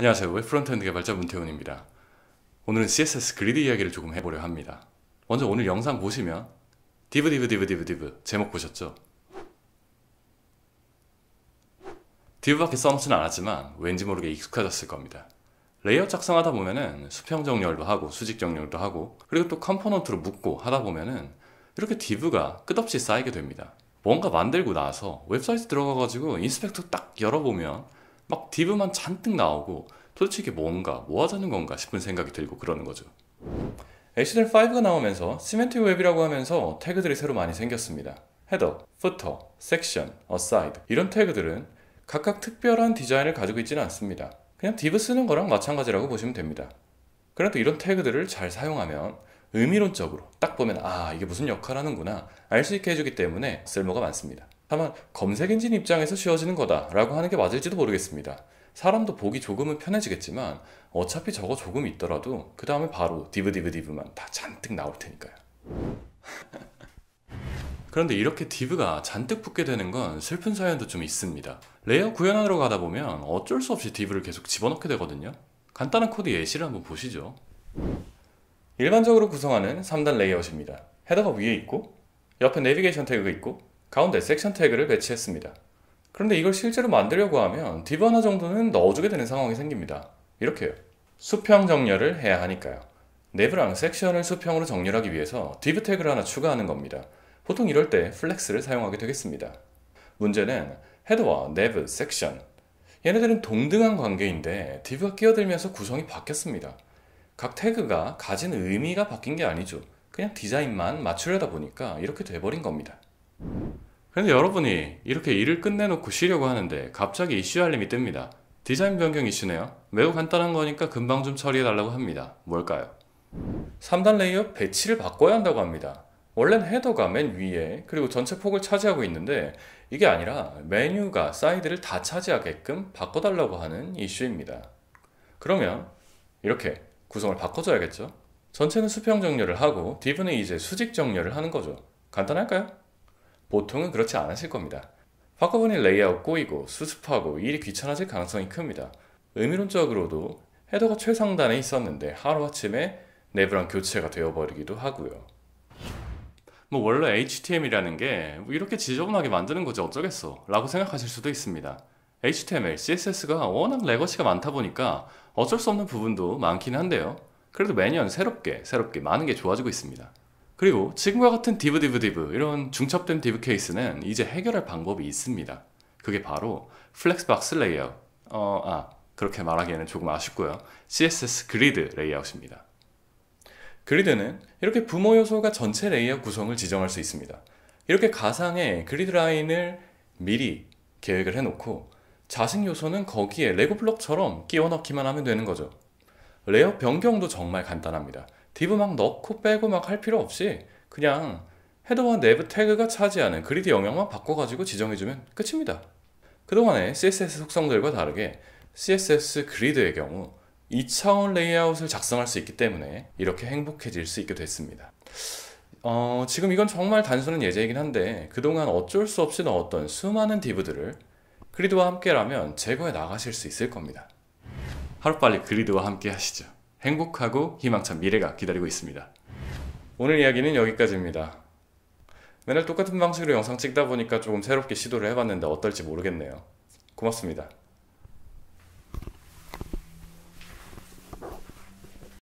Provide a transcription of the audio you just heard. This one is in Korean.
안녕하세요. 웹 프론트엔드 개발자 문태훈입니다. 오늘은 CSS 그리드 이야기를 조금 해보려 합니다. 먼저 오늘 영상 보시면 디브 디브 디브 디브 디브 제목 보셨죠? 디브밖에 써놓지는 않았지만 왠지 모르게 익숙해졌을 겁니다. 레이어 작성하다 보면은 수평 정렬도 하고 수직 정렬도 하고 그리고 또 컴포넌트로 묶고 하다 보면은 이렇게 디브가 끝없이 쌓이게 됩니다. 뭔가 만들고 나서 웹사이트 들어가가지고 인스펙터 딱 열어보면 막 디브만 잔뜩 나오고 도대체 이게 뭔가 뭐 하자는 건가 싶은 생각이 들고 그러는 거죠. HTML5가 나오면서 시멘트 웹이라고 하면서 태그들이 새로 많이 생겼습니다. 헤더, 푸터, 섹션, 어사이드 이런 태그들은 각각 특별한 디자인을 가지고 있지는 않습니다. 그냥 디브 쓰는 거랑 마찬가지라고 보시면 됩니다. 그래도 이런 태그들을 잘 사용하면 의미론적으로 딱 보면 아 이게 무슨 역할 하는구나 알 수 있게 해주기 때문에 쓸모가 많습니다. 다만 검색 엔진 입장에서 쉬워지는 거다라고 하는 게 맞을지도 모르겠습니다. 사람도 보기 조금은 편해지겠지만 어차피 저거 조금 있더라도 그 다음에 바로 디브 디브 디브만 다 잔뜩 나올 테니까요. 그런데 이렇게 디브가 잔뜩 붙게 되는 건 슬픈 사연도 좀 있습니다. 레이어 구현하러 가다 보면 어쩔 수 없이 디브를 계속 집어넣게 되거든요. 간단한 코드 예시를 한번 보시죠. 일반적으로 구성하는 3단 레이아웃입니다. 헤더가 위에 있고 옆에 내비게이션 태그가 있고 가운데 섹션 태그를 배치했습니다. 그런데 이걸 실제로 만들려고 하면 div 하나 정도는 넣어주게 되는 상황이 생깁니다. 이렇게요. 수평 정렬을 해야 하니까요. 내부랑 섹션을 수평으로 정렬하기 위해서 div 태그를 하나 추가하는 겁니다. 보통 이럴 때 플렉스를 사용하게 되겠습니다. 문제는 헤드와 내부, 섹션 얘네들은 동등한 관계인데 div가 끼어들면서 구성이 바뀌었습니다. 각 태그가 가진 의미가 바뀐 게 아니죠. 그냥 디자인만 맞추려다 보니까 이렇게 돼버린 겁니다. 근데 여러분이 이렇게 일을 끝내놓고 쉬려고 하는데 갑자기 이슈 알림이 뜹니다. 디자인 변경 이슈네요. 매우 간단한 거니까 금방 좀 처리해달라고 합니다. 뭘까요? 3단 레이어 배치를 바꿔야 한다고 합니다. 원래는 헤더가 맨 위에 그리고 전체 폭을 차지하고 있는데 이게 아니라 메뉴가 사이드를 다 차지하게끔 바꿔달라고 하는 이슈입니다. 그러면 이렇게 구성을 바꿔줘야겠죠? 전체는 수평 정렬을 하고 디브는 이제 수직 정렬을 하는 거죠. 간단할까요? 보통은 그렇지 않으실 겁니다. 한꺼번에 레이아웃 꼬이고 수습하고 일이 귀찮아질 가능성이 큽니다. 의미론적으로도 헤더가 최상단에 있었는데 하루아침에 내부랑 교체가 되어버리기도 하고요. 뭐 원래 HTML이라는 게 뭐 이렇게 지저분하게 만드는 거지 어쩌겠어 라고 생각하실 수도 있습니다. HTML, CSS가 워낙 레거시가 많다 보니까 어쩔 수 없는 부분도 많긴 한데요. 그래도 매년 새롭게 새롭게 많은 게 좋아지고 있습니다. 그리고 지금과 같은 디브 디브 디브 이런 중첩된 디브 케이스는 이제 해결할 방법이 있습니다. 그게 바로 플렉스박스 레이아 어, 아, 그렇게 말하기에는 조금 아쉽고요. CSS 그리드 레이아웃입니다. 그리드는 이렇게 부모 요소가 전체 레이어 구성을 지정할 수 있습니다. 이렇게 가상의 그리드 라인을 미리 계획을 해놓고 자식 요소는 거기에 레고 블록처럼 끼워 넣기만 하면 되는 거죠. 레이어 변경도 정말 간단합니다. 디브 막 넣고 빼고 막 할 필요 없이 그냥 헤드와 내부 태그가 차지하는 그리드 영역만 바꿔가지고 지정해주면 끝입니다. 그동안의 CSS 속성들과 다르게 CSS 그리드의 경우 2차원 레이아웃을 작성할 수 있기 때문에 이렇게 행복해질 수 있게 됐습니다. 어, 지금 이건 정말 단순한 예제이긴 한데 그동안 어쩔 수 없이 넣었던 수많은 디브들을 그리드와 함께라면 제거해 나가실 수 있을 겁니다. 하루빨리 그리드와 함께 하시죠. 행복하고 희망찬 미래가 기다리고 있습니다. 오늘 이야기는 여기까지입니다. 맨날 똑같은 방식으로 영상 찍다 보니까 조금 새롭게 시도를 해봤는데 어떨지 모르겠네요. 고맙습니다.